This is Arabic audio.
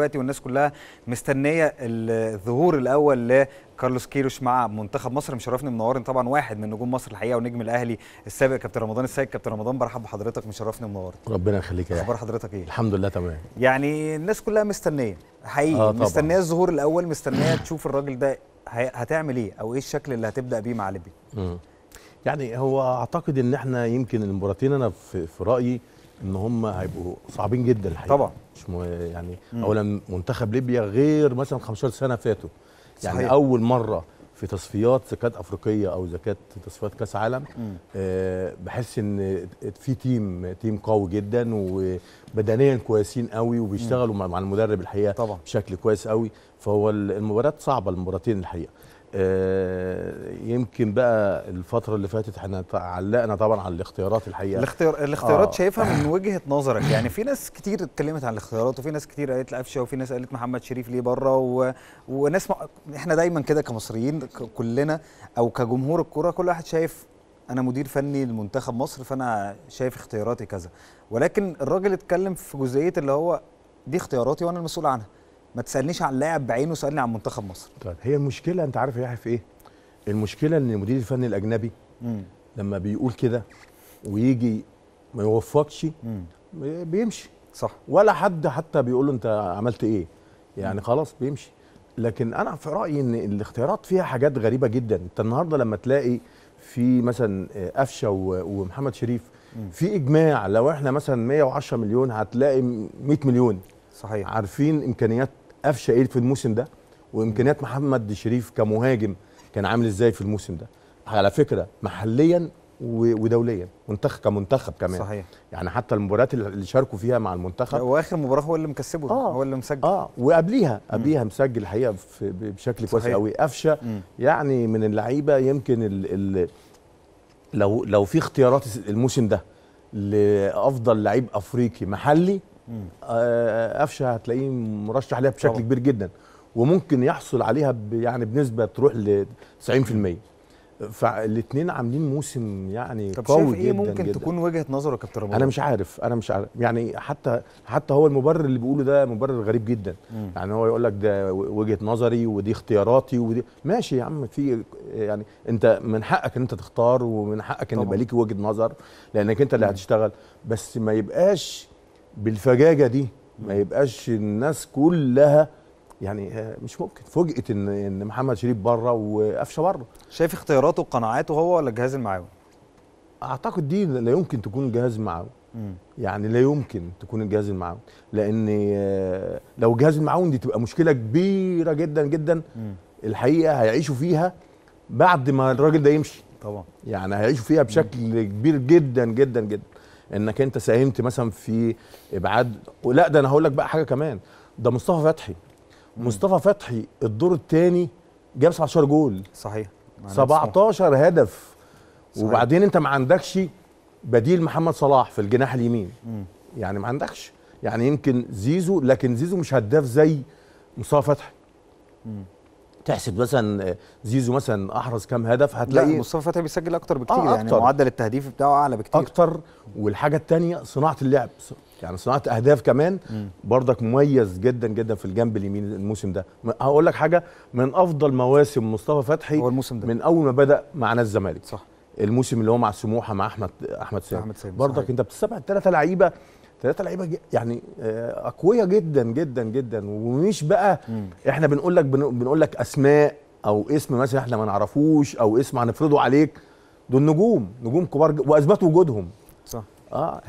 دلوقتي والناس كلها مستنيه الظهور الاول لكارلوس كيروش مع منتخب مصر مشرفني منورني طبعا واحد من نجوم مصر الحقيقه ونجم الاهلي السابق كابتن رمضان السيد كابتن رمضان برحب بحضرتك مشرفني منورني ربنا يخليك يا اخبار حضرتك ايه الحمد لله تمام يعني الناس كلها مستنيه حقيقي آه طبعًا. مستنيه الظهور الاول مستنيه تشوف الراجل ده هتعمل ايه او ايه الشكل اللي هتبدا بيه مع ليبيا يعني هو اعتقد ان احنا يمكن المباراتين انا في, في رايي ان هم هيبقوا صعبين جدا الحقيقه طبعا مش م... يعني مم. اولا منتخب ليبيا غير مثلا 15 سنه فاتوا يعني صحيح. اول مره في تصفيات زكاة افريقيه او زكاة تصفيات كاس عالم أه بحس ان في تيم تيم قوي جدا وبدنيا كويسين قوي وبيشتغلوا مم. مع المدرب الحقيقه طبعا. بشكل كويس قوي فهو المباريات صعبه المباراتين الحقيقه آه، يمكن بقى الفترة اللي فاتت احنا علقنا طبعا على الاختيارات الحقيقة الاختيار الاختيارات آه. شايفها من وجهة نظرك يعني في ناس كتير اتكلمت عن الاختيارات وفي ناس كتير قالت لقفشة وفي ناس قالت محمد شريف ليه بره و... وناس ما... احنا دايما كده كمصريين كلنا او كجمهور الكرة كل واحد شايف انا مدير فني لمنتخب مصر فانا شايف اختياراتي كذا ولكن الراجل اتكلم في جزئية اللي هو دي اختياراتي وانا المسؤول عنها ما تسالنيش عن اللاعب بعينه سالني عن منتخب مصر طيب هي المشكله انت عارف يا يحيى في ايه المشكله ان المدير الفني الاجنبي مم. لما بيقول كده ويجي ما يوفقش بيمشي صح ولا حد حتى بيقول له انت عملت ايه يعني خلاص بيمشي لكن انا في رايي ان الاختيارات فيها حاجات غريبه جدا انت النهارده لما تلاقي في مثلا آه، قفشه ومحمد شريف في اجماع لو احنا مثلا 110 مليون هتلاقي 100 مليون صحيح عارفين امكانيات قفشه ايه في الموسم ده وامكانيات محمد شريف كمهاجم كان عامل ازاي في الموسم ده على فكره محليا ودوليا منتخب كمنتخب كمان صحيح يعني حتى المباريات اللي شاركوا فيها مع المنتخب واخر مباراه هو اللي مكسبه آه هو اللي مسجل اه وقبليها قبليها مسجل الحقيقه بشكل كويس قوي قفشه يعني من اللعيبه يمكن الـ الـ لو لو في اختيارات الموسم ده لافضل لعيب افريقي محلي آه، قفشه هتلاقيه مرشح ليها بشكل طبعا. كبير جدا وممكن يحصل عليها يعني بنسبه تروح ل 90% فالاثنين عاملين موسم يعني طب قوي شايف ايه ممكن جداً. تكون وجهه نظره يا كابتن رمضان انا مش عارف انا مش عارف يعني حتى حتى هو المبرر اللي بيقوله ده مبرر غريب جدا مم. يعني هو يقول لك ده وجهه نظري ودي اختياراتي ودي ماشي يا عم في يعني انت من حقك ان انت تختار ومن حقك ان يبقى ليك وجهه نظر لانك انت اللي مم. هتشتغل بس ما يبقاش بالفجاجه دي ما يبقاش الناس كلها يعني آه، مش ممكن فوجئه ان ان محمد شريف بره وقفشه بره شايف اختياراته وقناعاته هو ولا الجهاز المعاون؟ اعتقد دي لا يمكن تكون الجهاز المعاون يعني لا يمكن تكون الجهاز المعاون لان آه، لو الجهاز المعاون دي تبقى مشكله كبيره جدا جدا الحقيقه هيعيشوا فيها بعد ما الراجل ده يمشي طبعا يعني هيعيشوا فيها بشكل كبير جدا جدا جدا انك انت ساهمت مثلا في ابعاد لا ده انا هقول لك بقى حاجه كمان ده مصطفى فتحي مصطفى فتحي الدور الثاني جاب 17 جول صحيح 17 هدف صحيح. وبعدين انت ما عندكش بديل محمد صلاح في الجناح اليمين مم. يعني ما عندكش يعني يمكن زيزو لكن زيزو مش هداف زي مصطفى فتحي تحسب مثلا زيزو مثلا احرز كام هدف هتلاقي لا مصطفى فتحي بيسجل اكتر بكتير آه يعني، أكتر. يعني معدل التهديف بتاعه اعلى بكتير اكتر والحاجه الثانيه صناعه اللعب يعني صناعه اهداف كمان بردك برضك مميز جدا جدا في الجنب اليمين الموسم ده هقول لك حاجه من افضل مواسم مصطفى فتحي هو الموسم ده من اول ما بدا مع نادي الزمالك صح الموسم اللي هو مع سموحه مع احمد احمد سامي برضك صحيح. انت بتستبعد ثلاثه لعيبه ثلاثه لعيبه يعني آه، اقوياء جدا جدا جدا ومش بقى احنا بنقول لك بنقول لك اسماء او اسم مثلا احنا ما نعرفوش او اسم هنفرضه عليك دول نجوم نجوم كبار واثبتوا وجودهم صح اه